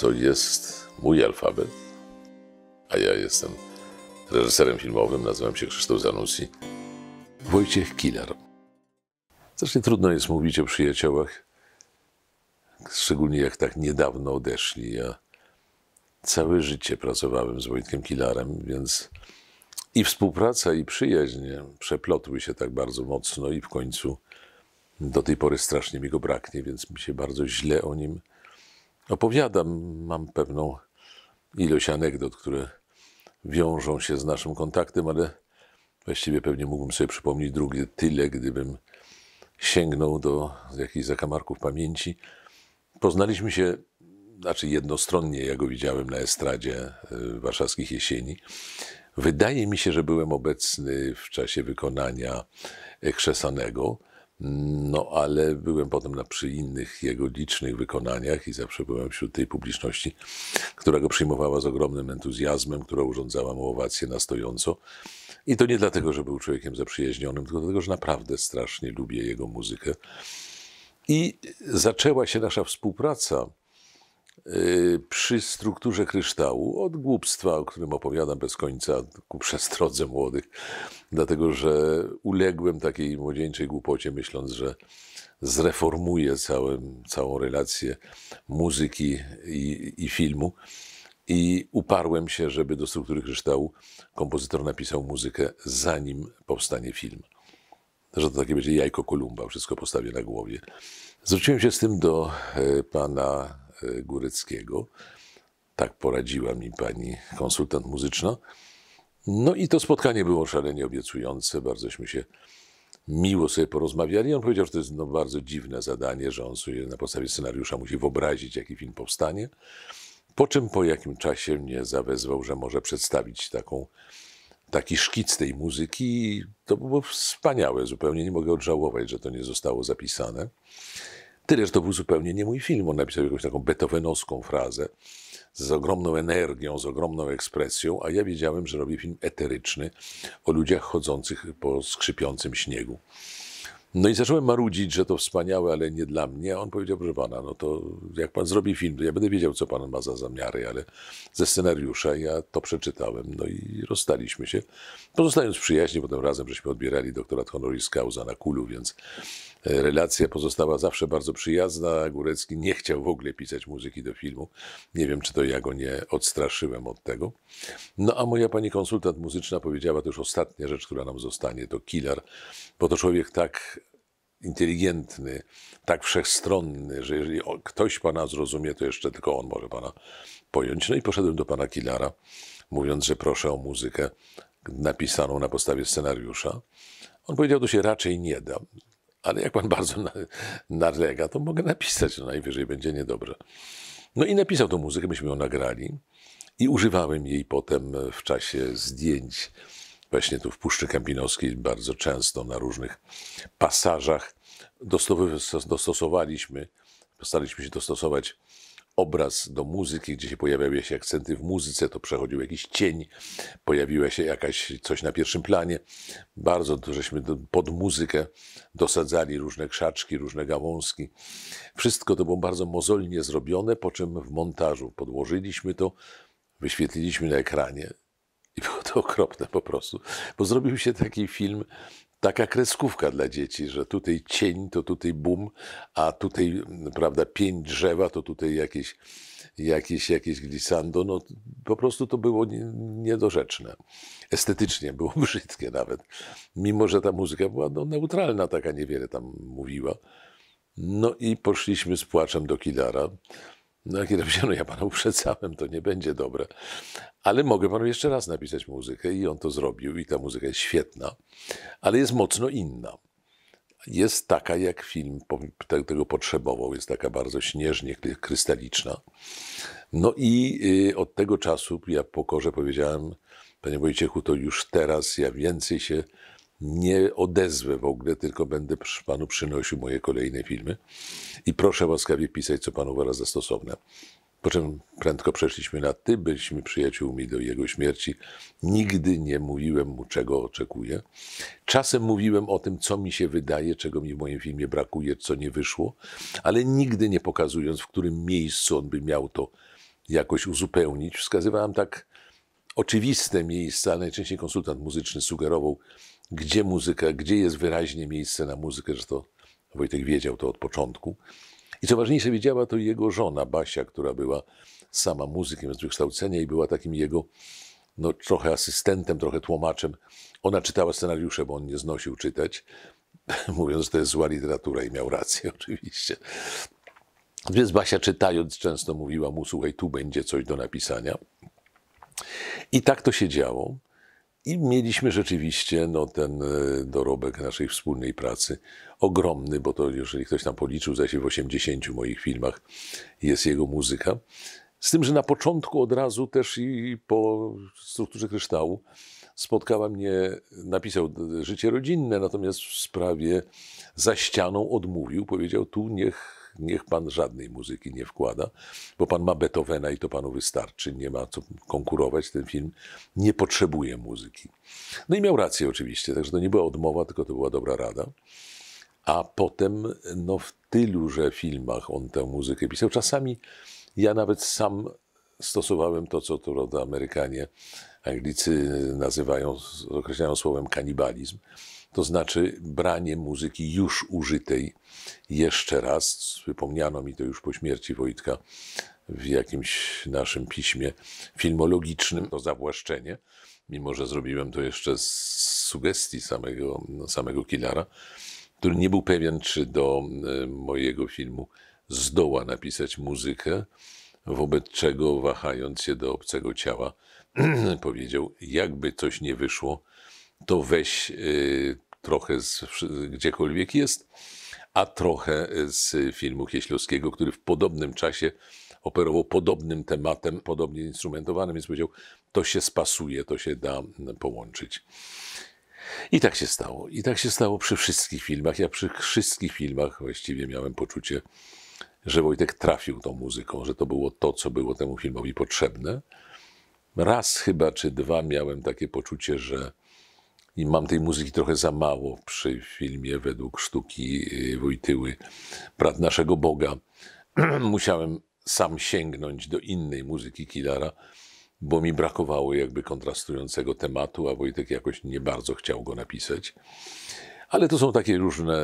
to jest mój alfabet, a ja jestem reżyserem filmowym, nazywam się Krzysztof Zanussi, Wojciech Killer. Strasznie trudno jest mówić o przyjaciołach, szczególnie jak tak niedawno odeszli. Ja całe życie pracowałem z Wojtkiem Killerem, więc i współpraca, i przyjaźń przeplotły się tak bardzo mocno i w końcu do tej pory strasznie mi go braknie, więc mi się bardzo źle o nim opowiadam, mam pewną ilość anegdot, które wiążą się z naszym kontaktem, ale właściwie pewnie mógłbym sobie przypomnieć drugie tyle, gdybym sięgnął do jakichś zakamarków pamięci. Poznaliśmy się, znaczy jednostronnie, ja go widziałem na estradzie y, warszawskich jesieni. Wydaje mi się, że byłem obecny w czasie wykonania Krzesanego. No, ale byłem potem na, przy innych jego licznych wykonaniach i zawsze byłem wśród tej publiczności, która go przyjmowała z ogromnym entuzjazmem, która urządzała mu owację na stojąco. I to nie dlatego, że był człowiekiem zaprzyjaźnionym, tylko dlatego, że naprawdę strasznie lubię jego muzykę. I zaczęła się nasza współpraca Y, przy strukturze kryształu, od głupstwa, o którym opowiadam bez końca, ku przestrodze młodych, dlatego że uległem takiej młodzieńczej głupocie, myśląc, że zreformuję całą całą relację muzyki i, i filmu. I uparłem się, żeby do struktury kryształu kompozytor napisał muzykę, zanim powstanie film. Że to takie będzie jajko Kolumba, wszystko postawię na głowie. Zwróciłem się z tym do e, pana Y, Góreckiego. Tak poradziła mi pani konsultant muzyczna. No i to spotkanie było szalenie obiecujące, bardzośmy się miło sobie porozmawiali. On powiedział, że to jest no, bardzo dziwne zadanie, że on sobie na podstawie scenariusza musi wyobrazić, jaki film powstanie. Po czym po jakim czasie mnie zawezwał, że może przedstawić taką, taki szkic tej muzyki. I to było wspaniałe zupełnie. Nie mogę odżałować, że to nie zostało zapisane. Tyle, że to był zupełnie nie mój film. On napisał jakąś taką beethovenowską frazę z ogromną energią, z ogromną ekspresją, a ja wiedziałem, że robi film eteryczny o ludziach chodzących po skrzypiącym śniegu. No i zacząłem marudzić, że to wspaniałe, ale nie dla mnie. A on powiedział, proszę pana, no to jak pan zrobi film, to ja będę wiedział, co pan ma za zamiary, ale ze scenariusza ja to przeczytałem. No i rozstaliśmy się. Pozostając w przyjaźni, potem razem żeśmy odbierali doktorat honoris causa na kulu, więc e, relacja pozostała zawsze bardzo przyjazna. Górecki nie chciał w ogóle pisać muzyki do filmu. Nie wiem, czy to ja go nie odstraszyłem od tego. No a moja pani konsultant muzyczna powiedziała, to już ostatnia rzecz, która nam zostanie, to Killer, bo to człowiek tak inteligentny, tak wszechstronny, że jeżeli ktoś pana zrozumie, to jeszcze tylko on może pana pojąć. No i poszedłem do pana Kilara, mówiąc, że proszę o muzykę napisaną na podstawie scenariusza. On powiedział, to się raczej nie da, ale jak pan bardzo nalega, to mogę napisać, no najwyżej będzie niedobrze. No i napisał tą muzykę, myśmy ją nagrali i używałem jej potem w czasie zdjęć właśnie tu w Puszczy Kampinoskiej bardzo często na różnych pasażach dostosowaliśmy, postaraliśmy się dostosować obraz do muzyki, gdzie się pojawiały się akcenty w muzyce, to przechodził jakiś cień, pojawiła się jakaś coś na pierwszym planie. Bardzo to żeśmy pod muzykę dosadzali różne krzaczki, różne gałązki. Wszystko to było bardzo mozolnie zrobione, po czym w montażu podłożyliśmy to, wyświetliliśmy na ekranie to okropne po prostu, bo zrobił się taki film, taka kreskówka dla dzieci, że tutaj cień, to tutaj bum, a tutaj, prawda, pięć drzewa, to tutaj jakieś, jakieś, jakieś glissando. No, po prostu to było niedorzeczne. Estetycznie było brzydkie nawet. Mimo, że ta muzyka była no, neutralna, taka niewiele tam mówiła. No i poszliśmy z płaczem do Kidara. No jak napisał, no ja panu uprzedzałem, to nie będzie dobre. Ale mogę panu jeszcze raz napisać muzykę i on to zrobił i ta muzyka jest świetna, ale jest mocno inna. Jest taka, jak film tego potrzebował, jest taka bardzo śnieżnie krystaliczna. No i y, od tego czasu ja pokorze powiedziałem, panie Wojciechu, to już teraz ja więcej się nie odezwę w ogóle, tylko będę panu przynosił moje kolejne filmy i proszę łaskawie pisać, co panu uważa za stosowne. Po czym prędko przeszliśmy na ty, byliśmy przyjaciółmi do jego śmierci. Nigdy nie mówiłem mu, czego oczekuję. Czasem mówiłem o tym, co mi się wydaje, czego mi w moim filmie brakuje, co nie wyszło, ale nigdy nie pokazując, w którym miejscu on by miał to jakoś uzupełnić. Wskazywałem tak oczywiste miejsca, najczęściej konsultant muzyczny sugerował, gdzie muzyka, gdzie jest wyraźnie miejsce na muzykę, że to Wojtek wiedział to od początku. I co ważniejsze, wiedziała to jego żona Basia, która była sama muzykiem z wykształcenia i była takim jego no, trochę asystentem, trochę tłumaczem. Ona czytała scenariusze, bo on nie znosił czytać, mówiąc, że to jest zła literatura i miał rację oczywiście. Więc Basia czytając często mówiła mu, słuchaj, tu będzie coś do napisania. I tak to się działo. I mieliśmy rzeczywiście no, ten e, dorobek naszej wspólnej pracy ogromny, bo to jeżeli ktoś tam policzył, zdaje się w 80 moich filmach jest jego muzyka. Z tym, że na początku od razu też i po strukturze kryształu spotkała mnie, napisał życie rodzinne, natomiast w sprawie za ścianą odmówił, powiedział tu niech niech pan żadnej muzyki nie wkłada, bo pan ma Beethovena i to panu wystarczy, nie ma co konkurować, ten film nie potrzebuje muzyki. No i miał rację oczywiście, także to nie była odmowa, tylko to była dobra rada. A potem no, w tyluże filmach on tę muzykę pisał. Czasami ja nawet sam stosowałem to, co to roda Amerykanie, Anglicy nazywają, określają słowem kanibalizm to znaczy branie muzyki już użytej jeszcze raz. Wypomniano mi to już po śmierci Wojtka w jakimś naszym piśmie filmologicznym, to zawłaszczenie, mimo że zrobiłem to jeszcze z sugestii samego, no, samego Kilara, który nie był pewien, czy do e, mojego filmu zdoła napisać muzykę, wobec czego wahając się do obcego ciała, powiedział, jakby coś nie wyszło, to weź y, trochę z, gdziekolwiek jest, a trochę z filmu Kieślowskiego, który w podobnym czasie operował podobnym tematem, podobnie instrumentowanym, więc powiedział, to się spasuje, to się da połączyć. I tak się stało. I tak się stało przy wszystkich filmach. Ja przy wszystkich filmach właściwie miałem poczucie, że Wojtek trafił tą muzyką, że to było to, co było temu filmowi potrzebne. Raz chyba czy dwa miałem takie poczucie, że i mam tej muzyki trochę za mało przy filmie według sztuki y, Wojtyły, Brat naszego Boga. Musiałem sam sięgnąć do innej muzyki Kilara, bo mi brakowało jakby kontrastującego tematu, a Wojtek jakoś nie bardzo chciał go napisać. Ale to są takie różne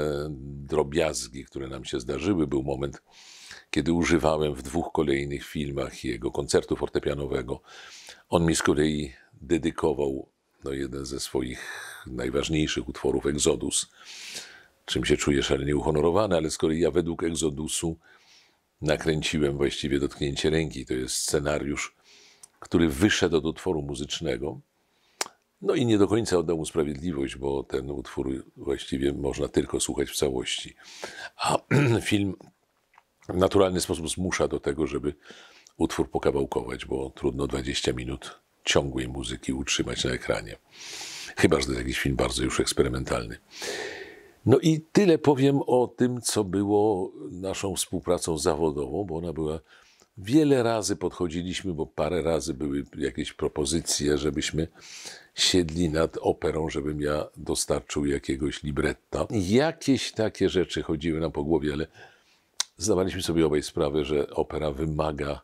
drobiazgi, które nam się zdarzyły. Był moment, kiedy używałem w dwóch kolejnych filmach jego koncertu fortepianowego. On mi z kolei dedykował no jeden ze swoich najważniejszych utworów, Egzodus, czym się czuję szalenie uhonorowany, ale z kolei ja według Egzodusu nakręciłem właściwie dotknięcie ręki. To jest scenariusz, który wyszedł od utworu muzycznego. No i nie do końca oddał mu sprawiedliwość, bo ten utwór właściwie można tylko słuchać w całości. A film w naturalny sposób zmusza do tego, żeby utwór pokawałkować, bo trudno 20 minut ciągłej muzyki utrzymać na ekranie. Chyba, że to jest jakiś film bardzo już eksperymentalny. No i tyle powiem o tym, co było naszą współpracą zawodową, bo ona była. Wiele razy podchodziliśmy, bo parę razy były jakieś propozycje, żebyśmy siedli nad operą, żebym ja dostarczył jakiegoś libretta. Jakieś takie rzeczy chodziły nam po głowie, ale zdawaliśmy sobie obaj sprawę, że opera wymaga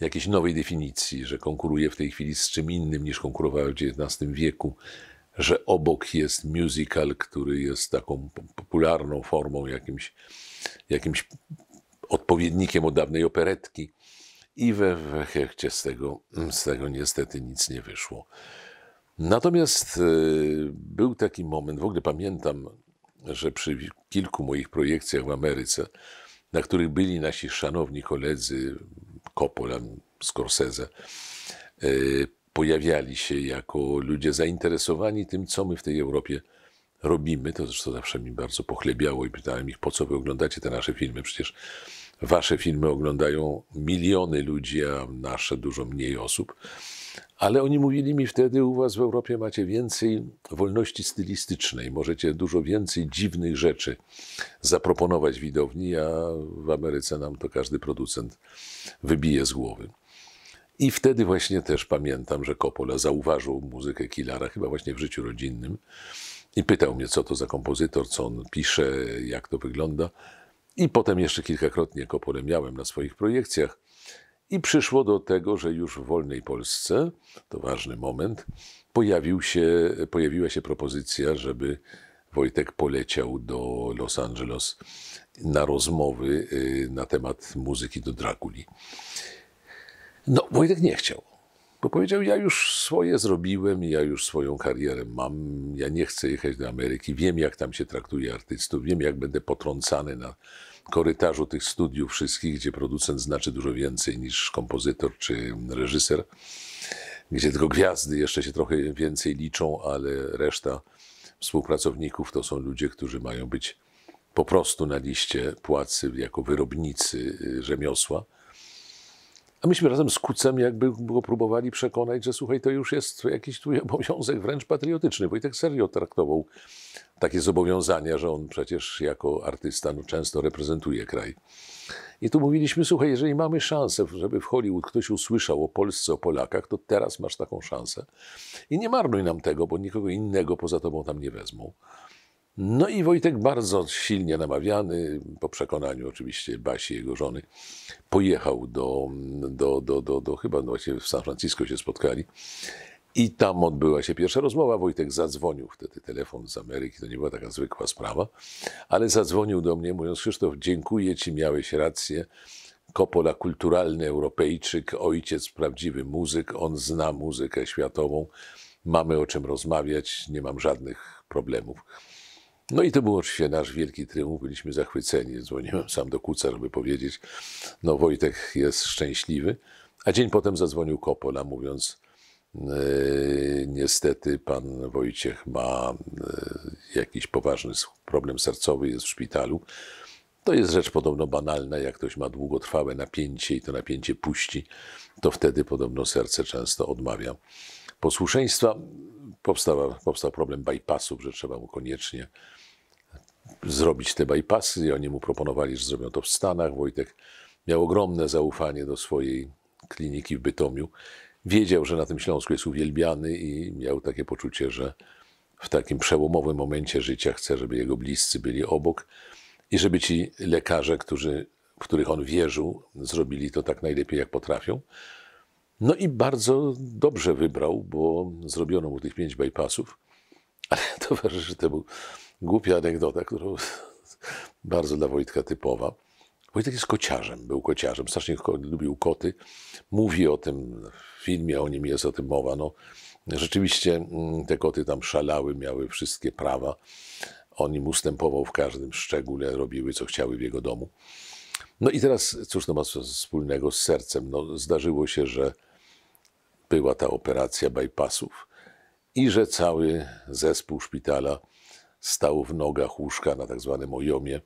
jakiejś nowej definicji, że konkuruje w tej chwili z czym innym niż konkurowała w XIX wieku, że obok jest musical, który jest taką popularną formą, jakimś, jakimś odpowiednikiem od dawnej operetki. I we, w z tego, z tego niestety nic nie wyszło. Natomiast y, był taki moment, w ogóle pamiętam, że przy kilku moich projekcjach w Ameryce, na których byli nasi szanowni koledzy, Coppola, Scorsese, y, pojawiali się jako ludzie zainteresowani tym, co my w tej Europie robimy. To zresztą zawsze mi bardzo pochlebiało i pytałem ich, po co wy oglądacie te nasze filmy? Przecież wasze filmy oglądają miliony ludzi, a nasze dużo mniej osób. Ale oni mówili mi wtedy, u was w Europie macie więcej wolności stylistycznej, możecie dużo więcej dziwnych rzeczy zaproponować widowni, a w Ameryce nam to każdy producent wybije z głowy. I wtedy właśnie też pamiętam, że Coppola zauważył muzykę Kilara, chyba właśnie w życiu rodzinnym, i pytał mnie, co to za kompozytor, co on pisze, jak to wygląda. I potem jeszcze kilkakrotnie Coppola miałem na swoich projekcjach. I przyszło do tego, że już w wolnej Polsce, to ważny moment, pojawił się, pojawiła się propozycja, żeby Wojtek poleciał do Los Angeles na rozmowy y, na temat muzyki do Drakuli. No, Wojtek nie chciał, bo powiedział: Ja już swoje zrobiłem, ja już swoją karierę mam, ja nie chcę jechać do Ameryki, wiem, jak tam się traktuje artystów, wiem, jak będę potrącany na korytarzu tych studiów wszystkich, gdzie producent znaczy dużo więcej niż kompozytor czy reżyser, gdzie tylko gwiazdy jeszcze się trochę więcej liczą, ale reszta współpracowników to są ludzie, którzy mają być po prostu na liście płacy jako wyrobnicy y, rzemiosła. A myśmy razem z Kucem jakby go próbowali przekonać, że słuchaj, to już jest jakiś tu obowiązek wręcz patriotyczny. Wojtek serio traktował takie zobowiązania, że on przecież jako artysta no, często reprezentuje kraj. I tu mówiliśmy, słuchaj, jeżeli mamy szansę, żeby w Hollywood ktoś usłyszał o Polsce, o Polakach, to teraz masz taką szansę. I nie marnuj nam tego, bo nikogo innego poza tobą tam nie wezmą. No i Wojtek bardzo silnie namawiany, po przekonaniu oczywiście Basi, jego żony, pojechał do, do, do, do, do chyba no właśnie w San Francisco się spotkali. I tam odbyła się pierwsza rozmowa. Wojtek zadzwonił wtedy telefon z Ameryki, to nie była taka zwykła sprawa, ale zadzwonił do mnie mówiąc: Krzysztof, dziękuję Ci, miałeś rację. Kopola kulturalny Europejczyk, ojciec prawdziwy muzyk, on zna muzykę światową, mamy o czym rozmawiać, nie mam żadnych problemów. No i to był oczywiście nasz wielki triumf, byliśmy zachwyceni. Dzwoniłem sam do Kuca, żeby powiedzieć, no Wojtek jest szczęśliwy. A dzień potem zadzwonił Kopola, mówiąc, yy, niestety pan Wojciech ma yy, jakiś poważny problem sercowy, jest w szpitalu. To jest rzecz podobno banalna, jak ktoś ma długotrwałe napięcie i to napięcie puści, to wtedy podobno serce często odmawia posłuszeństwa. Powstała, powstał problem bypassów, że trzeba mu koniecznie zrobić te bypassy. Oni mu proponowali, że zrobią to w Stanach. Wojtek miał ogromne zaufanie do swojej kliniki w Bytomiu. Wiedział, że na tym Śląsku jest uwielbiany i miał takie poczucie, że w takim przełomowym momencie życia chce, żeby jego bliscy byli obok i żeby ci lekarze, którzy, w których on wierzył, zrobili to tak najlepiej, jak potrafią. No i bardzo dobrze wybrał, bo zrobiono mu tych pięć bypassów, ale towarzyszy temu głupia anegdota, którą bardzo dla Wojtka typowa. Wojtek jest kociarzem, był kociarzem, strasznie lubił koty. Mówi o tym w filmie, o nim jest o tym mowa. No, rzeczywiście mm, te koty tam szalały, miały wszystkie prawa. On im ustępował w każdym szczególe, robiły co chciały w jego domu. No i teraz, cóż to ma wspólnego z sercem? No, zdarzyło się, że była ta operacja bypassów i że cały zespół szpitala stał w nogach łóżka na tak zwanym ojomie,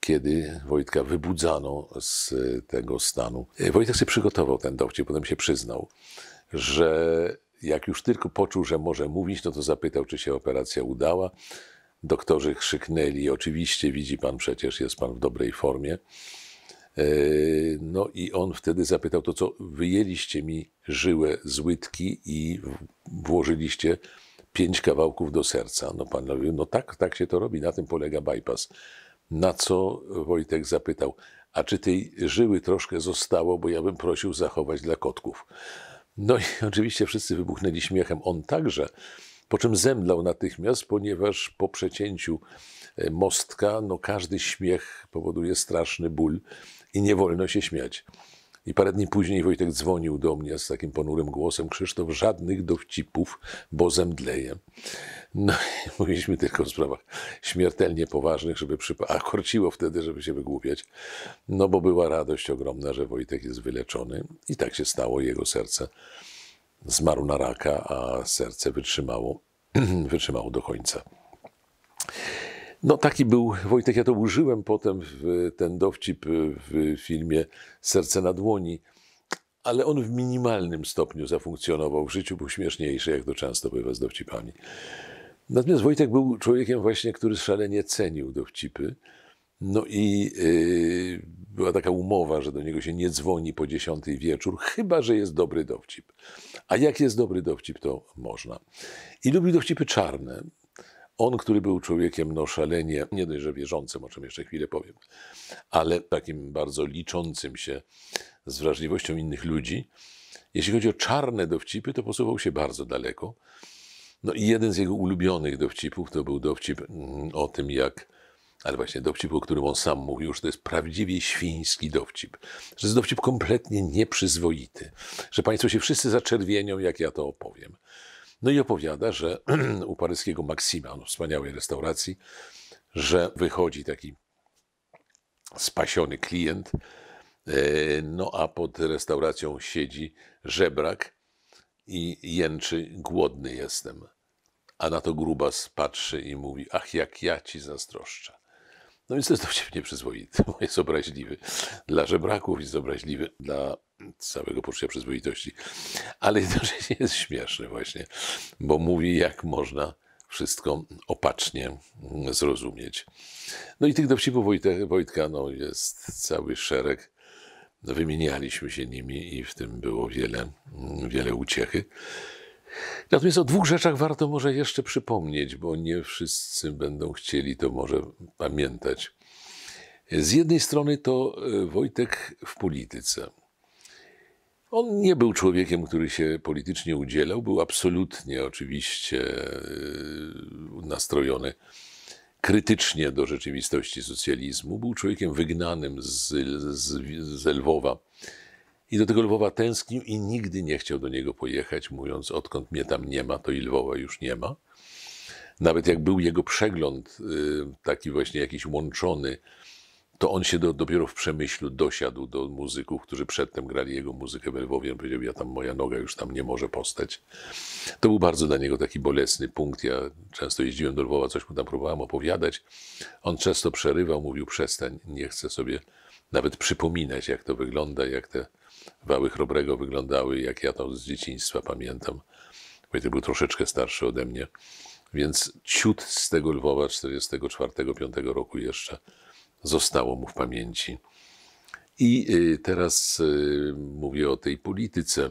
kiedy Wojtka wybudzano z tego stanu. Wojtek się przygotował ten dowcip, potem się przyznał, że jak już tylko poczuł, że może mówić, no to zapytał, czy się operacja udała. Doktorzy krzyknęli, oczywiście widzi pan przecież, jest pan w dobrej formie. E, no i on wtedy zapytał, to co, wyjęliście mi żyłę z łydki i włożyliście pięć kawałków do serca. No pan mówił, no tak, tak się to robi, na tym polega bypass. Na co Wojtek zapytał, a czy tej żyły troszkę zostało, bo ja bym prosił zachować dla kotków. No i oczywiście wszyscy wybuchnęli śmiechem, on także, po czym zemdlał natychmiast, ponieważ po przecięciu e, mostka, no każdy śmiech powoduje straszny ból i nie wolno się śmiać. I parę dni później Wojtek dzwonił do mnie z takim ponurym głosem: Krzysztof, żadnych dowcipów, bo zemdleję. No i mówiliśmy tylko o sprawach śmiertelnie poważnych, żeby przypa- a korciło wtedy, żeby się wygłupiać. No bo była radość ogromna, że Wojtek jest wyleczony. I tak się stało. Jego serce zmarł na raka, a serce wytrzymało, wytrzymało do końca. No taki był Wojtek, ja to użyłem potem w ten dowcip w filmie Serce na dłoni, ale on w minimalnym stopniu zafunkcjonował w życiu, był śmieszniejszy, jak to często bywa z dowcipami. Natomiast Wojtek był człowiekiem właśnie, który szalenie cenił dowcipy. No i yy, była taka umowa, że do niego się nie dzwoni po dziesiątej wieczór, chyba że jest dobry dowcip. A jak jest dobry dowcip, to można. I lubił dowcipy czarne, on, który był człowiekiem no szalenie, nie dość, że wierzącym, o czym jeszcze chwilę powiem, ale takim bardzo liczącym się z wrażliwością innych ludzi, jeśli chodzi o czarne dowcipy, to posuwał się bardzo daleko. No i jeden z jego ulubionych dowcipów to był dowcip mm, o tym, jak ale właśnie dowcip, o którym on sam mówił, że to jest prawdziwie świński dowcip. Że to jest dowcip kompletnie nieprzyzwoity. Że państwo się wszyscy zaczerwienią, jak ja to opowiem. No i opowiada, że u paryskiego Maksima, no, wspaniałej restauracji, że wychodzi taki spasiony klient, e, no a pod restauracją siedzi żebrak i jęczy, głodny jestem. A na to grubas patrzy i mówi, ach jak ja ci zazdroszczę. No więc to jest dowcip nieprzyzwoity, bo jest obraźliwy dla żebraków, jest obraźliwy dla całego poczucia przyzwoitości, ale jednocześnie jest śmieszny właśnie, bo mówi jak można wszystko opacznie zrozumieć. No i tych dowcipów Wojtek, Wojtka no, jest cały szereg. Wymienialiśmy się nimi i w tym było wiele, wiele uciechy. Natomiast o dwóch rzeczach warto może jeszcze przypomnieć, bo nie wszyscy będą chcieli to może pamiętać. Z jednej strony to e, Wojtek w polityce. On nie był człowiekiem, który się politycznie udzielał, był absolutnie oczywiście e, nastrojony krytycznie do rzeczywistości socjalizmu. Był człowiekiem wygnanym z, z, z Lwowa. I do tego Lwowa tęsknił i nigdy nie chciał do niego pojechać, mówiąc, odkąd mnie tam nie ma, to i Lwowa już nie ma. Nawet jak był jego przegląd, e, taki właśnie jakiś łączony to on się do, dopiero w Przemyślu dosiadł do muzyków, którzy przedtem grali jego muzykę we Lwowie. On powiedział, ja tam, moja noga już tam nie może postać. To był bardzo dla niego taki bolesny punkt. Ja często jeździłem do Lwowa, coś mu tam próbowałem opowiadać. On często przerywał, mówił przestań, nie chcę sobie nawet przypominać, jak to wygląda, jak te wały Chrobrego wyglądały, jak ja to z dzieciństwa pamiętam. Wojtek był troszeczkę starszy ode mnie. Więc ciut z tego Lwowa 44-5 roku jeszcze zostało mu w pamięci. I y, teraz y, mówię o tej polityce,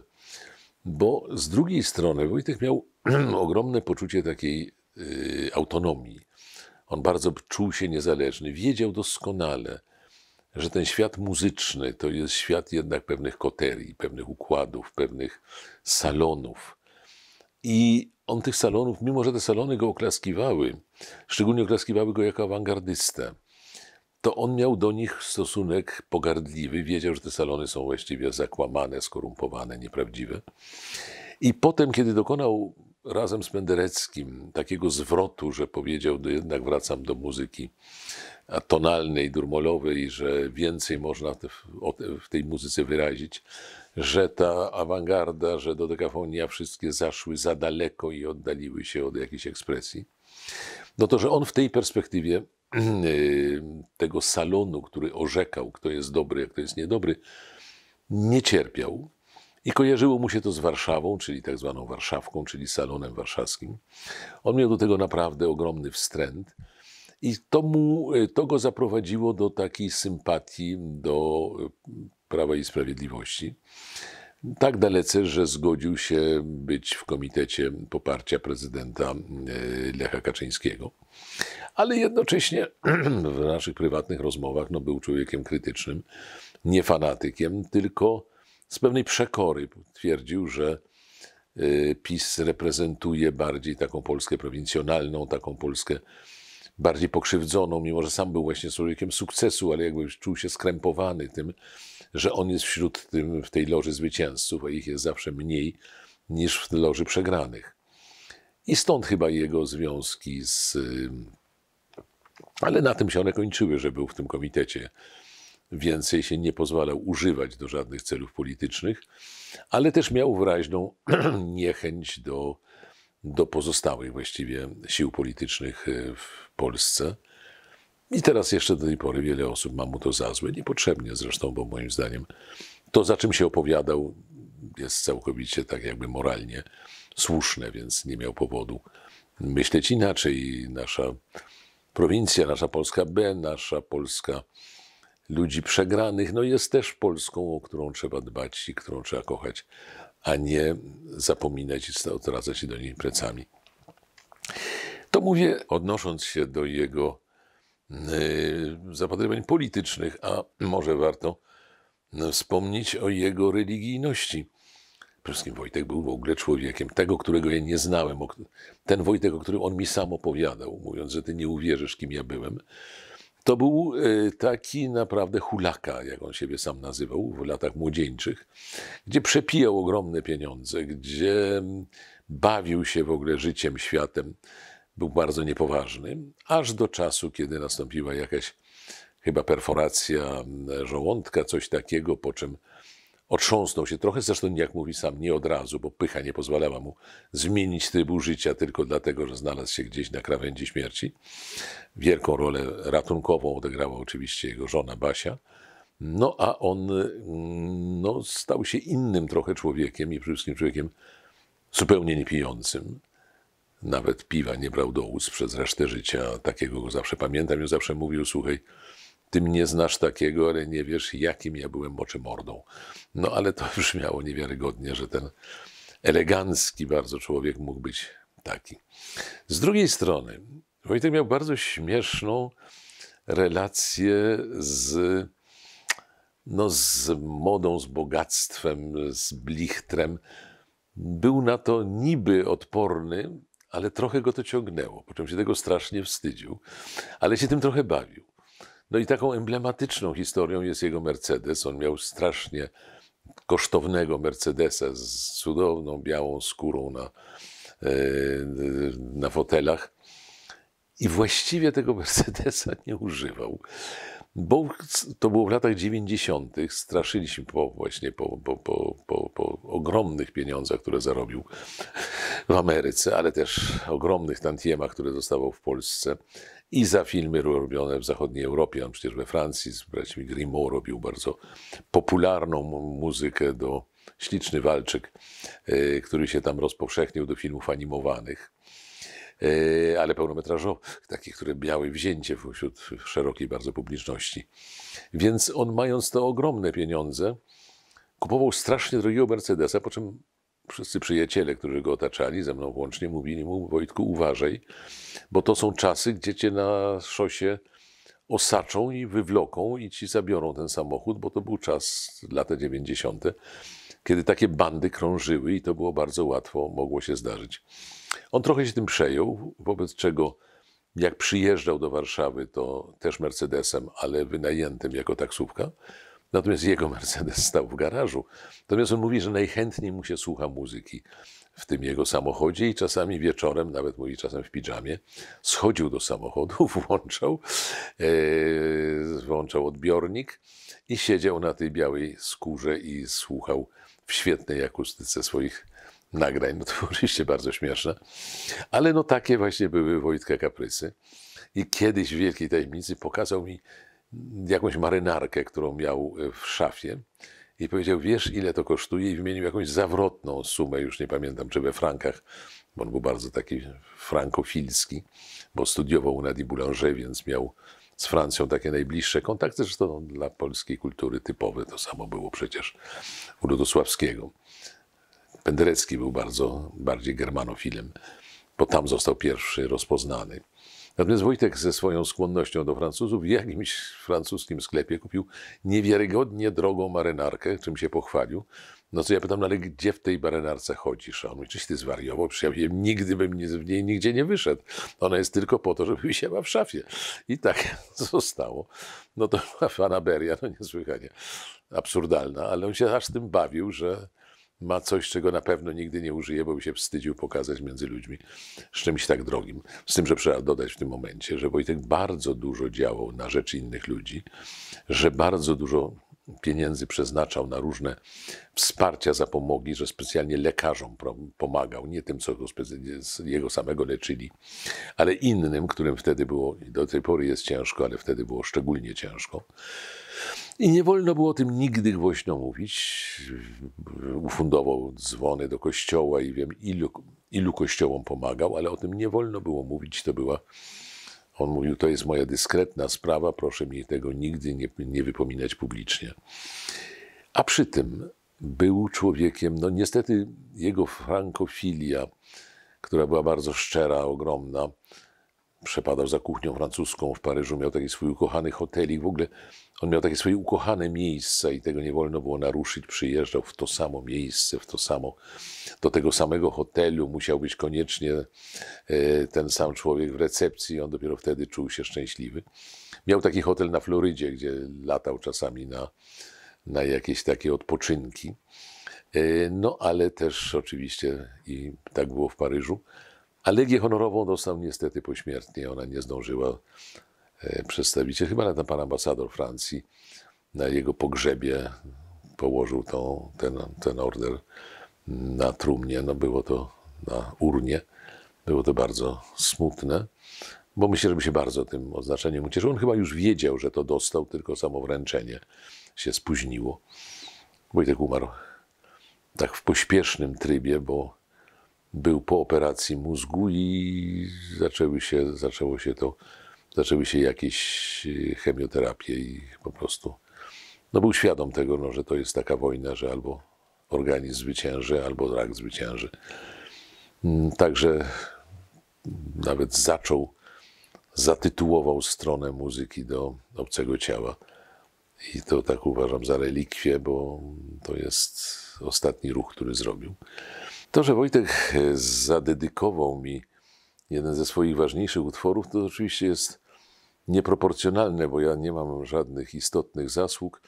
bo z drugiej strony Wojtek miał ogromne poczucie takiej y, autonomii. On bardzo czuł się niezależny, wiedział doskonale, że ten świat muzyczny to jest świat jednak pewnych koterii, pewnych układów, pewnych salonów. I on tych salonów, mimo że te salony go oklaskiwały, szczególnie oklaskiwały go jako awangardystę, to on miał do nich stosunek pogardliwy, wiedział, że te salony są właściwie zakłamane, skorumpowane, nieprawdziwe. I potem, kiedy dokonał razem z Pendereckim takiego zwrotu, że powiedział, że no jednak wracam do muzyki tonalnej, durmolowej, że więcej można w tej muzyce wyrazić, że ta awangarda, że do dodekafonia wszystkie zaszły za daleko i oddaliły się od jakiejś ekspresji. No to, że on w tej perspektywie Y, tego salonu, który orzekał, kto jest dobry, a kto jest niedobry, nie cierpiał. I kojarzyło mu się to z Warszawą, czyli tak zwaną Warszawką, czyli salonem warszawskim. On miał do tego naprawdę ogromny wstręt. I to, mu, y, to go zaprowadziło do takiej sympatii do y, Prawa i Sprawiedliwości. Tak dalece, że zgodził się być w komitecie poparcia prezydenta Lecha Kaczyńskiego. Ale jednocześnie w naszych prywatnych rozmowach no, był człowiekiem krytycznym, nie fanatykiem, tylko z pewnej przekory twierdził, że y, PiS reprezentuje bardziej taką Polskę prowincjonalną, taką Polskę bardziej pokrzywdzoną, mimo że sam był właśnie człowiekiem sukcesu, ale jakby czuł się skrępowany tym, że on jest wśród tym, w tej loży zwycięzców, a ich jest zawsze mniej niż w loży przegranych. I stąd chyba jego związki z. Ale na tym się one kończyły, że był w tym komitecie. Więcej się nie pozwalał używać do żadnych celów politycznych, ale też miał wyraźną niechęć do, do pozostałych właściwie sił politycznych y, w Polsce. I teraz jeszcze do tej pory wiele osób ma mu to za złe, niepotrzebnie zresztą, bo moim zdaniem to, za czym się opowiadał, jest całkowicie tak jakby moralnie słuszne, więc nie miał powodu myśleć inaczej. Nasza prowincja, nasza Polska B, nasza Polska ludzi przegranych, no jest też Polską, o którą trzeba dbać i którą trzeba kochać, a nie zapominać i odwracać się do niej plecami. To mówię, odnosząc się do jego yy, zapatrywań politycznych, a może warto wspomnieć o jego religijności. Przede wszystkim Wojtek był w ogóle człowiekiem, tego, którego ja nie znałem. Ten Wojtek, o którym on mi sam opowiadał, mówiąc, że ty nie uwierzysz, kim ja byłem. To był e, taki naprawdę hulaka, jak on siebie sam nazywał w latach młodzieńczych, gdzie przepijał ogromne pieniądze, gdzie bawił się w ogóle życiem, światem. Był bardzo niepoważny, aż do czasu, kiedy nastąpiła jakaś chyba perforacja żołądka, coś takiego, po czym Otrząsnął się trochę, zresztą jak mówi sam, nie od razu, bo pycha nie pozwalała mu zmienić trybu życia tylko dlatego, że znalazł się gdzieś na krawędzi śmierci. Wielką rolę ratunkową odegrała oczywiście jego żona Basia. No a on mm, no, stał się innym trochę człowiekiem i przede wszystkim człowiekiem zupełnie niepijącym. Nawet piwa nie brał do ust przez resztę życia. Takiego go zawsze pamiętam i zawsze mówił, słuchaj, ty mnie znasz takiego, ale nie wiesz, jakim ja byłem moczymordą. No ale to brzmiało niewiarygodnie, że ten elegancki bardzo człowiek mógł być taki. Z drugiej strony, Wojtek miał bardzo śmieszną relację z, no, z modą, z bogactwem, z blichtrem. Był na to niby odporny, ale trochę go to ciągnęło, po czym się tego strasznie wstydził, ale się tym trochę bawił. No i taką emblematyczną historią jest jego Mercedes. On miał strasznie kosztownego Mercedesa z cudowną białą skórą na, e, na fotelach. I właściwie tego Mercedesa nie używał. Bo to było w latach 90. Straszyliśmy po, właśnie po, po, po, po, po ogromnych pieniądzach, które zarobił w Ameryce, ale też ogromnych tantiemach, które dostawał w Polsce i za filmy robione w zachodniej Europie. On przecież we Francji z braćmi Grimaud robił bardzo popularną muzykę do Śliczny Walczyk, y, który się tam rozpowszechnił do filmów animowanych. Yy, ale pełnometrażowych, takich, które miały wzięcie wśród szerokiej bardzo publiczności. Więc on, mając te ogromne pieniądze, kupował strasznie drogiego Mercedesa, po czym wszyscy przyjaciele, którzy go otaczali, ze mną włącznie, mówili mu, Wojtku, uważaj, bo to są czasy, gdzie cię na szosie osaczą i wywloką i ci zabiorą ten samochód, bo to był czas, lata 90., kiedy takie bandy krążyły i to było bardzo łatwo, mogło się zdarzyć. On trochę się tym przejął, wobec czego jak przyjeżdżał do Warszawy, to też Mercedesem, ale wynajętym jako taksówka. Natomiast jego Mercedes stał w garażu. Natomiast on mówi, że najchętniej mu się słucha muzyki w tym jego samochodzie i czasami wieczorem, nawet mówi czasem w pijamie, schodził do samochodu, włączał, e, włączał odbiornik i siedział na tej białej skórze i słuchał w świetnej akustyce swoich nagrań, no to oczywiście bardzo śmieszne, ale no takie właśnie były Wojtka Kaprysy. I kiedyś w Wielkiej Tajemnicy pokazał mi jakąś marynarkę, którą miał e, w szafie i powiedział, wiesz ile to kosztuje i wymienił jakąś zawrotną sumę, już nie pamiętam czy we frankach, bo on był bardzo taki frankofilski, bo studiował u Nadi Boulanger, więc miał z Francją takie najbliższe kontakty, zresztą no, dla polskiej kultury typowe, to samo było przecież u Ludosławskiego. Penderecki był bardzo, bardziej germanofilem, bo tam został pierwszy rozpoznany. Natomiast Wojtek ze swoją skłonnością do Francuzów w jakimś francuskim sklepie kupił niewiarygodnie drogą marynarkę, czym się pochwalił. No co ja pytam, no ale gdzie w tej marynarce chodzisz? A on mówi, czyś ty zwariował, przecież ja nigdy bym nie, w niej nigdzie nie wyszedł. Ona jest tylko po to, żeby wisiała w szafie. I tak zostało. No to była fanaberia, no niesłychanie absurdalna, ale on się aż tym bawił, że ma coś, czego na pewno nigdy nie użyje, bo by się wstydził pokazać między ludźmi z czymś tak drogim. Z tym, że trzeba dodać w tym momencie, że Wojtek bardzo dużo działał na rzecz innych ludzi, że bardzo dużo pieniędzy przeznaczał na różne wsparcia, zapomogi, że specjalnie lekarzom pomagał, nie tym, co go jego samego leczyli, ale innym, którym wtedy było, do tej pory jest ciężko, ale wtedy było szczególnie ciężko. I nie wolno było o tym nigdy głośno mówić. Ufundował dzwony do kościoła i wiem, ilu, ilu kościołom pomagał, ale o tym nie wolno było mówić. To była. On mówił, to jest moja dyskretna sprawa, proszę mi tego nigdy nie, nie wypominać publicznie. A przy tym był człowiekiem, no niestety jego frankofilia, która była bardzo szczera, ogromna, przepadał za kuchnią francuską w Paryżu, miał taki swój ukochany hotelik, w ogóle on miał takie swoje ukochane miejsca i tego nie wolno było naruszyć. Przyjeżdżał w to samo miejsce, w to samo, do tego samego hotelu. Musiał być koniecznie e, ten sam człowiek w recepcji. On dopiero wtedy czuł się szczęśliwy. Miał taki hotel na Florydzie, gdzie latał czasami na, na jakieś takie odpoczynki. E, no ale też oczywiście i tak było w Paryżu. A Legię Honorową dostał niestety pośmiertnie. Ona nie zdążyła e, przedstawić się. Chyba nawet pan ambasador Francji na jego pogrzebie położył tą, ten, ten order na trumnie. No było to na urnie. Było to bardzo smutne, bo myślę, że by się bardzo tym oznaczeniem ucieszył. On chyba już wiedział, że to dostał, tylko samo wręczenie się spóźniło. Wojtek umarł tak w pośpiesznym trybie, bo był po operacji mózgu i zaczęły się, zaczęło się to, zaczęły się jakieś y, chemioterapie i po prostu no był świadom tego, no, że to jest taka wojna, że albo organizm zwycięży, albo rak zwycięży. Mm, także nawet zaczął, zatytułował stronę muzyki do obcego ciała. I to tak uważam za relikwię, bo to jest ostatni ruch, który zrobił. To, że Wojtek e, zadedykował mi jeden ze swoich ważniejszych utworów, to oczywiście jest nieproporcjonalne, bo ja nie mam żadnych istotnych zasług,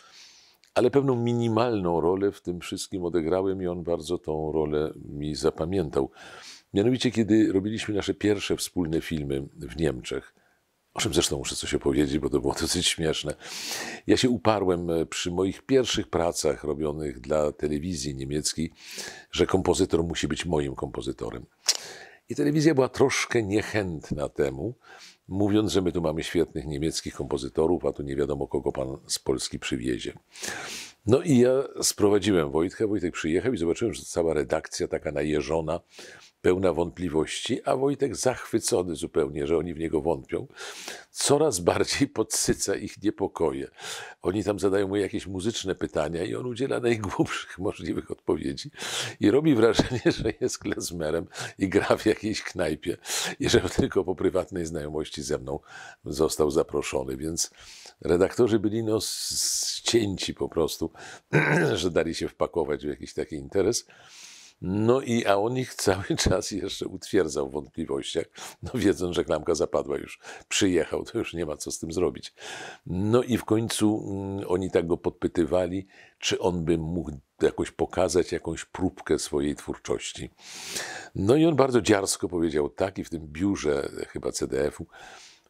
ale pewną minimalną rolę w tym wszystkim odegrałem i on bardzo tą rolę mi zapamiętał. Mianowicie, kiedy robiliśmy nasze pierwsze wspólne filmy w Niemczech, o czym zresztą muszę coś opowiedzieć, bo to było dosyć śmieszne. Ja się uparłem e, przy moich pierwszych pracach robionych dla telewizji niemieckiej, że kompozytor musi być moim kompozytorem. I telewizja była troszkę niechętna temu, mówiąc, że my tu mamy świetnych niemieckich kompozytorów, a tu nie wiadomo, kogo pan z Polski przywiezie. No i ja sprowadziłem Wojtka, Wojtek przyjechał i zobaczyłem, że cała redakcja taka najeżona pełna wątpliwości, a Wojtek zachwycony zupełnie, że oni w niego wątpią, coraz bardziej podsyca ich niepokoje. Oni tam zadają mu jakieś muzyczne pytania i on udziela najgłupszych możliwych odpowiedzi i robi wrażenie, że jest klezmerem i gra w jakiejś knajpie i że tylko po prywatnej znajomości ze mną został zaproszony, więc redaktorzy byli no ścięci po prostu, że dali się wpakować w jakiś taki interes. No i a on ich cały czas jeszcze utwierdzał w wątpliwościach, no wiedząc, że klamka zapadła już, przyjechał, to już nie ma co z tym zrobić. No i w końcu mm, oni tak go podpytywali, czy on by mógł jakoś pokazać jakąś próbkę swojej twórczości. No i on bardzo dziarsko powiedział tak i w tym biurze e, chyba CDF-u,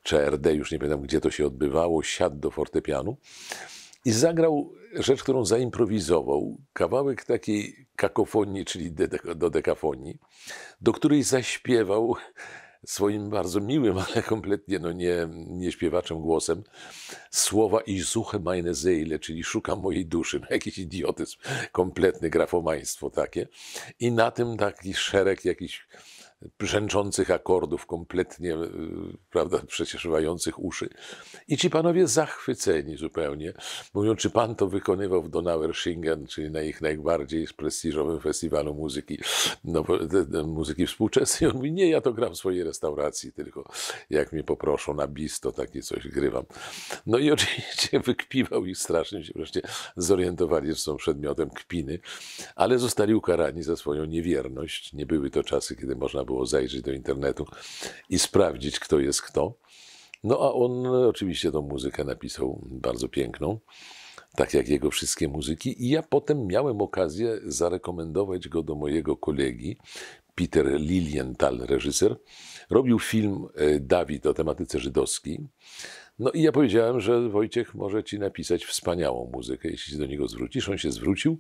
czy RD, już nie pamiętam gdzie to się odbywało, siadł do fortepianu. I zagrał rzecz, którą zaimprowizował, kawałek takiej kakofonii, czyli dodekafonii, do której zaśpiewał swoim bardzo miłym, ale kompletnie no nie, nie głosem słowa i suche meine Seele, czyli szukam mojej duszy. No, jakiś idiotyzm, kompletny grafomaństwo takie. I na tym taki szereg jakichś brzęczących akordów, kompletnie y, prawda, przecieszywających uszy. I ci panowie zachwyceni zupełnie mówią, czy pan to wykonywał w Donauersingen, czyli na ich najbardziej prestiżowym festiwalu muzyki, no, muzyki współczesnej. On mówi, nie, ja to gram w swojej restauracji, tylko jak mnie poproszą na Bisto takie coś grywam. No i oczywiście wykpiwał ich strasznie, się wreszcie zorientowali, że są przedmiotem kpiny, ale zostali ukarani za swoją niewierność. Nie były to czasy, kiedy można było zajrzeć do internetu i sprawdzić, kto jest kto. No a on oczywiście tą muzykę napisał bardzo piękną, tak jak jego wszystkie muzyki. I ja potem miałem okazję zarekomendować go do mojego kolegi, Peter Lilienthal, reżyser. Robił film e, Dawid o tematyce żydowskiej. No i ja powiedziałem, że Wojciech może ci napisać wspaniałą muzykę, jeśli się do niego zwrócisz. On się zwrócił.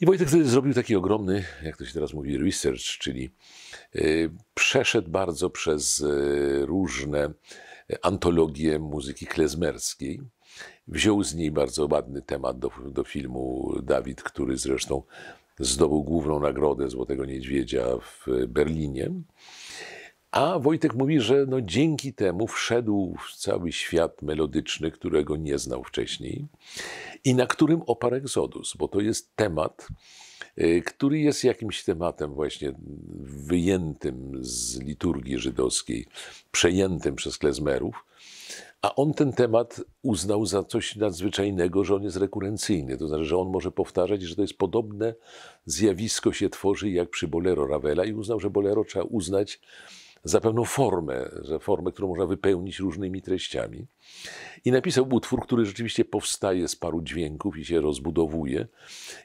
I Wojtek wtedy zrobił taki ogromny, jak to się teraz mówi, research, czyli y, przeszedł bardzo przez y, różne antologie muzyki klezmerskiej. Wziął z niej bardzo ładny temat do, do filmu Dawid, który zresztą zdobył główną nagrodę Złotego Niedźwiedzia w Berlinie. A Wojtek mówi, że no dzięki temu wszedł w cały świat melodyczny, którego nie znał wcześniej i na którym oparł Exodus, bo to jest temat, y, który jest jakimś tematem właśnie wyjętym z liturgii żydowskiej, przejętym przez klezmerów. A on ten temat uznał za coś nadzwyczajnego, że on jest rekurencyjny, to znaczy, że on może powtarzać, że to jest podobne zjawisko się tworzy jak przy bolero Ravela i uznał, że bolero trzeba uznać za pewną formę, za formę, którą można wypełnić różnymi treściami. I napisał utwór, który rzeczywiście powstaje z paru dźwięków i się rozbudowuje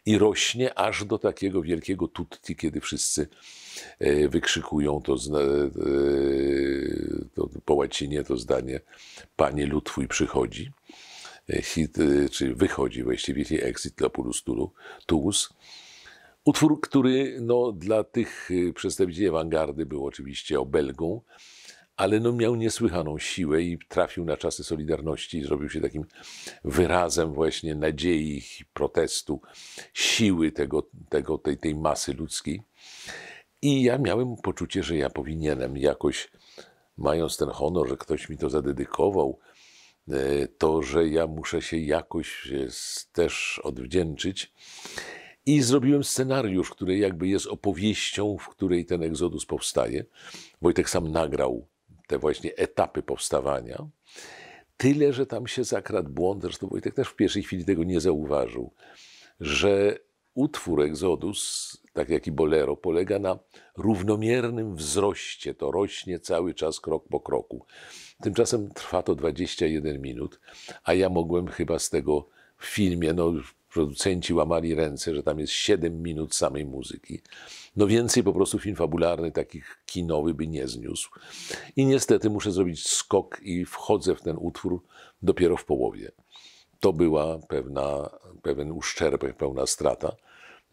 i rośnie aż do takiego wielkiego tutti, kiedy wszyscy e, wykrzykują to, e, to po łacinie to zdanie Panie lud twój przychodzi e, hit, czy wychodzi właściwie, exit dla pulus tulus, Utwór, który no, dla tych y, przedstawicieli awangardy był oczywiście obelgą, ale no, miał niesłychaną siłę i trafił na czasy Solidarności i zrobił się takim wyrazem właśnie nadziei, protestu, siły tego, tego, tej, tej masy ludzkiej. I ja miałem poczucie, że ja powinienem jakoś, mając ten honor, że ktoś mi to zadedykował, e, to, że ja muszę się jakoś e, też odwdzięczyć. I zrobiłem scenariusz, który jakby jest opowieścią, w której ten egzodus powstaje. Wojtek sam nagrał te właśnie etapy powstawania. Tyle, że tam się zakradł błąd, zresztą Wojtek też w pierwszej chwili tego nie zauważył, że utwór egzodus, tak jak i Bolero, polega na równomiernym wzroście. To rośnie cały czas krok po kroku. Tymczasem trwa to 21 minut, a ja mogłem chyba z tego w filmie, no producenci łamali ręce, że tam jest 7 minut samej muzyki. No więcej po prostu film fabularny takich kinowy by nie zniósł. I niestety muszę zrobić skok i wchodzę w ten utwór dopiero w połowie. To była pewna, pewien uszczerbek, pełna strata.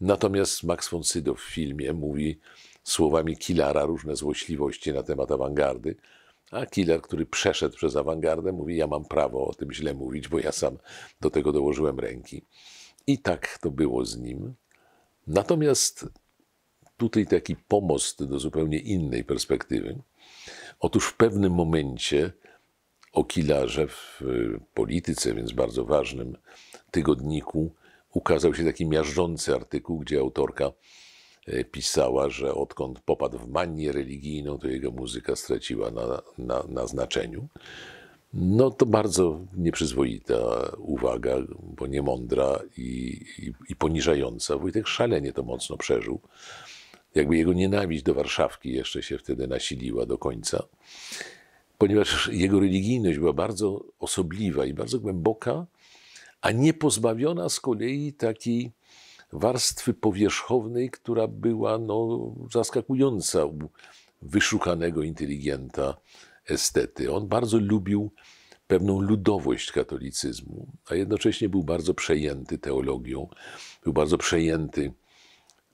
Natomiast Max von Sydow w filmie mówi słowami Killara różne złośliwości na temat awangardy, a Killer, który przeszedł przez awangardę, mówi ja mam prawo o tym źle mówić, bo ja sam do tego dołożyłem ręki. I tak to było z nim. Natomiast tutaj taki pomost do zupełnie innej perspektywy. Otóż w pewnym momencie o Kilarze w y, polityce, więc bardzo ważnym tygodniku, ukazał się taki miażdżący artykuł, gdzie autorka y, pisała, że odkąd popadł w manię religijną, to jego muzyka straciła na, na, na znaczeniu. No to bardzo nieprzyzwoita uwaga, bo niemądra i, i, i poniżająca. Wojtek szalenie to mocno przeżył. Jakby jego nienawiść do Warszawki jeszcze się wtedy nasiliła do końca, ponieważ jego religijność była bardzo osobliwa i bardzo głęboka, a nie pozbawiona z kolei takiej warstwy powierzchownej, która była no, zaskakująca u wyszukanego inteligenta estety. On bardzo lubił pewną ludowość katolicyzmu, a jednocześnie był bardzo przejęty teologią, był bardzo przejęty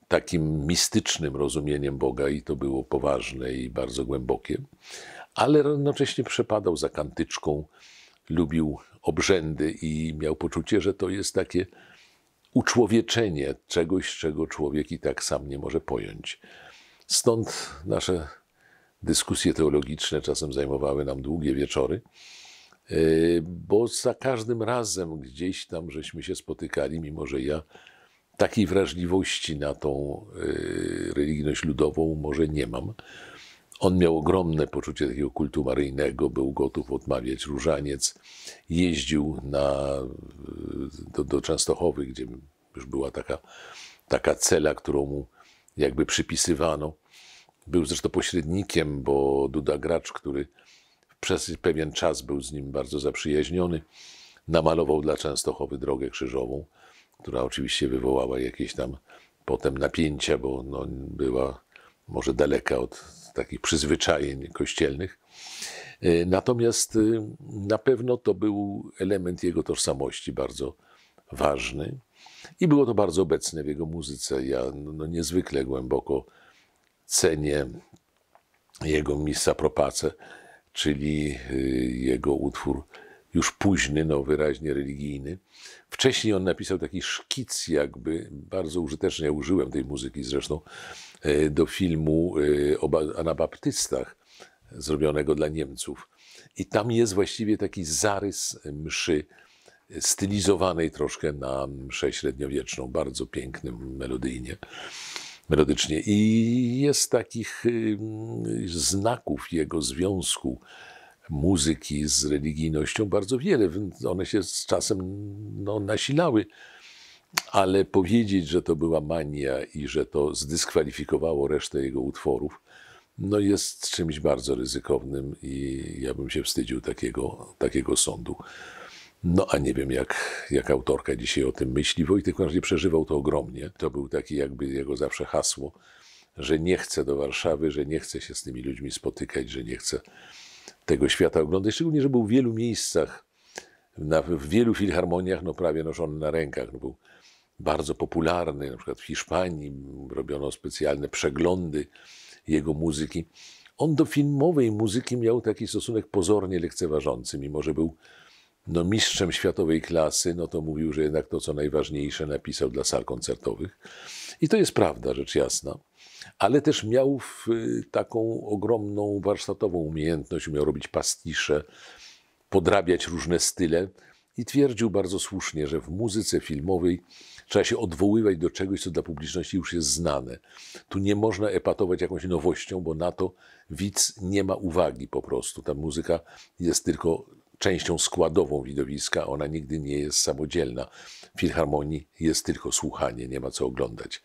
takim mistycznym rozumieniem Boga i to było poważne i bardzo głębokie, ale jednocześnie przepadał za kantyczką, lubił obrzędy i miał poczucie, że to jest takie uczłowieczenie czegoś, czego człowiek i tak sam nie może pojąć. Stąd nasze dyskusje teologiczne czasem zajmowały nam długie wieczory, e, bo za każdym razem gdzieś tam żeśmy się spotykali, mimo że ja takiej wrażliwości na tą e, religijność ludową może nie mam. On miał ogromne poczucie takiego kultu maryjnego, był gotów odmawiać różaniec, jeździł na, e, do, do Częstochowy, gdzie już była taka, taka cela, którą mu jakby przypisywano. Był zresztą pośrednikiem, bo Duda Gracz, który przez pewien czas był z nim bardzo zaprzyjaźniony, namalował dla Częstochowy drogę krzyżową, która oczywiście wywołała jakieś tam potem napięcia, bo no, była może daleka od takich przyzwyczajeń kościelnych. E, natomiast y, na pewno to był element jego tożsamości bardzo ważny i było to bardzo obecne w jego muzyce. Ja no, no niezwykle głęboko cenię jego miejsca propace, czyli y, jego utwór już późny, no wyraźnie religijny. Wcześniej on napisał taki szkic jakby, bardzo użyteczny, ja użyłem tej muzyki zresztą, y, do filmu y, o anabaptystach zrobionego dla Niemców. I tam jest właściwie taki zarys mszy, stylizowanej troszkę na mszę średniowieczną, bardzo pięknym melodyjnie melodycznie. I jest takich y, znaków jego związku muzyki z religijnością bardzo wiele. One się z czasem no, nasilały. Ale powiedzieć, że to była mania i że to zdyskwalifikowało resztę jego utworów, no jest czymś bardzo ryzykownym i ja bym się wstydził takiego, takiego sądu. No a nie wiem, jak, jak autorka dzisiaj o tym myśli. Wojtek każdy przeżywał to ogromnie. To był taki jakby jego zawsze hasło, że nie chce do Warszawy, że nie chce się z tymi ludźmi spotykać, że nie chce tego świata oglądać. Szczególnie, że był w wielu miejscach, na, w wielu filharmoniach, no prawie noszony na rękach. No, był bardzo popularny, na przykład w Hiszpanii robiono specjalne przeglądy jego muzyki. On do filmowej muzyki miał taki stosunek pozornie lekceważący, mimo że był no, mistrzem światowej klasy, no to mówił, że jednak to, co najważniejsze, napisał dla sal koncertowych. I to jest prawda, rzecz jasna. Ale też miał taką ogromną warsztatową umiejętność, umiał robić pastisze, podrabiać różne style i twierdził bardzo słusznie, że w muzyce filmowej trzeba się odwoływać do czegoś, co dla publiczności już jest znane. Tu nie można epatować jakąś nowością, bo na to widz nie ma uwagi po prostu. Ta muzyka jest tylko częścią składową widowiska, ona nigdy nie jest samodzielna. W filharmonii jest tylko słuchanie, nie ma co oglądać.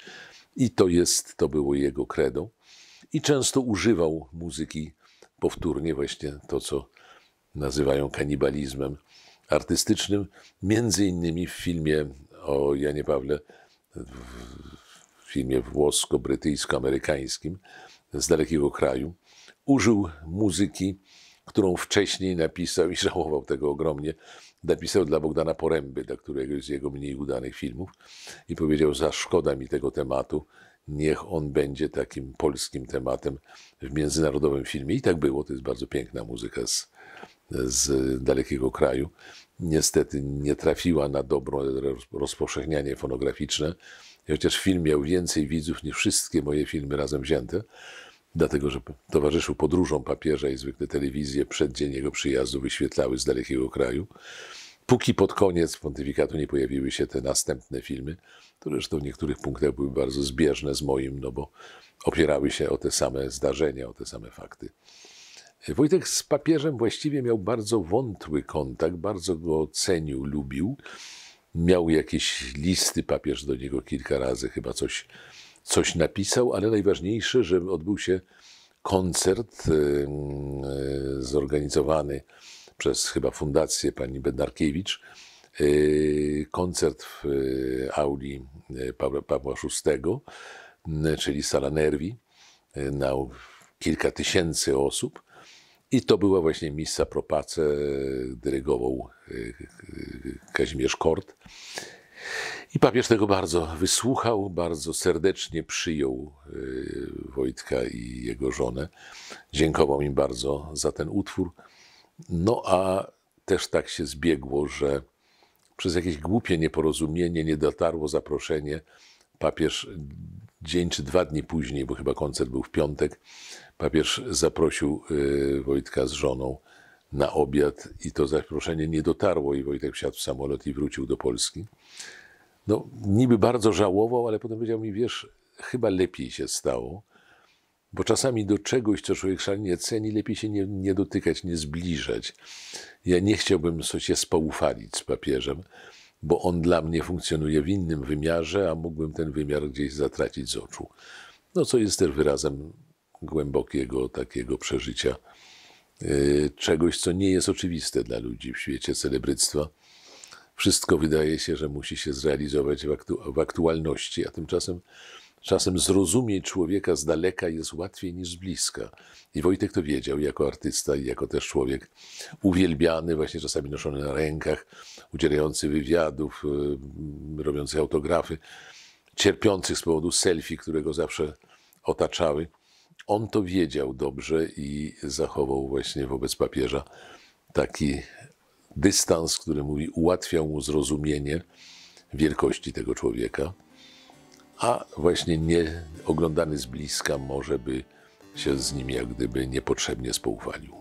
I to jest, to było jego kredą. I często używał muzyki powtórnie, właśnie to, co nazywają kanibalizmem artystycznym, między innymi w filmie o Janie Pawle, w filmie włosko-brytyjsko-amerykańskim z dalekiego kraju. Użył muzyki którą wcześniej napisał i żałował tego ogromnie, napisał dla Bogdana Poręby, dla któregoś z jego mniej udanych filmów i powiedział, za szkoda mi tego tematu, niech on będzie takim polskim tematem w międzynarodowym filmie. I tak było, to jest bardzo piękna muzyka z, z dalekiego kraju. Niestety nie trafiła na dobro rozpowszechnianie fonograficzne, chociaż film miał więcej widzów niż wszystkie moje filmy razem wzięte dlatego że towarzyszył podróżom papieża i zwykle telewizje przed dzień jego przyjazdu wyświetlały z dalekiego kraju. Póki pod koniec pontyfikatu nie pojawiły się te następne filmy, które zresztą w niektórych punktach były bardzo zbieżne z moim, no bo opierały się o te same zdarzenia, o te same fakty. Wojtek z papieżem właściwie miał bardzo wątły kontakt, bardzo go cenił, lubił. Miał jakieś listy papież do niego kilka razy, chyba coś coś napisał, ale najważniejsze, że odbył się koncert y, y, zorganizowany przez chyba fundację pani Bednarkiewicz. Y, koncert w auli Pawła, Pawła VI, czyli sala Nerwi, na kilka tysięcy osób. I to była właśnie missa propace, dyrygował Kazimierz Kort. I papież tego bardzo wysłuchał, bardzo serdecznie przyjął y, Wojtka i jego żonę. Dziękował im bardzo za ten utwór. No a też tak się zbiegło, że przez jakieś głupie nieporozumienie nie dotarło zaproszenie. Papież dzień czy dwa dni później, bo chyba koncert był w piątek, papież zaprosił y, Wojtka z żoną na obiad i to zaproszenie nie dotarło i Wojtek wsiadł w samolot i wrócił do Polski no, niby bardzo żałował, ale potem powiedział mi, wiesz, chyba lepiej się stało, bo czasami do czegoś, co człowiek szalenie ceni, lepiej się nie, nie dotykać, nie zbliżać. Ja nie chciałbym się spoufalić z papieżem, bo on dla mnie funkcjonuje w innym wymiarze, a mógłbym ten wymiar gdzieś zatracić z oczu. No co jest też wyrazem głębokiego takiego przeżycia, yy, czegoś, co nie jest oczywiste dla ludzi w świecie celebryctwa wszystko wydaje się, że musi się zrealizować w, aktu w aktualności, a tymczasem czasem zrozumieć człowieka z daleka jest łatwiej niż z bliska. I Wojtek to wiedział jako artysta i jako też człowiek uwielbiany, właśnie czasami noszony na rękach, udzielający wywiadów, y, robiący autografy, cierpiący z powodu selfie, którego zawsze otaczały. On to wiedział dobrze i zachował właśnie wobec papieża taki dystans, który mówi, ułatwiał mu zrozumienie wielkości tego człowieka, a właśnie nie oglądany z bliska może by się z nim jak gdyby niepotrzebnie spoufalił.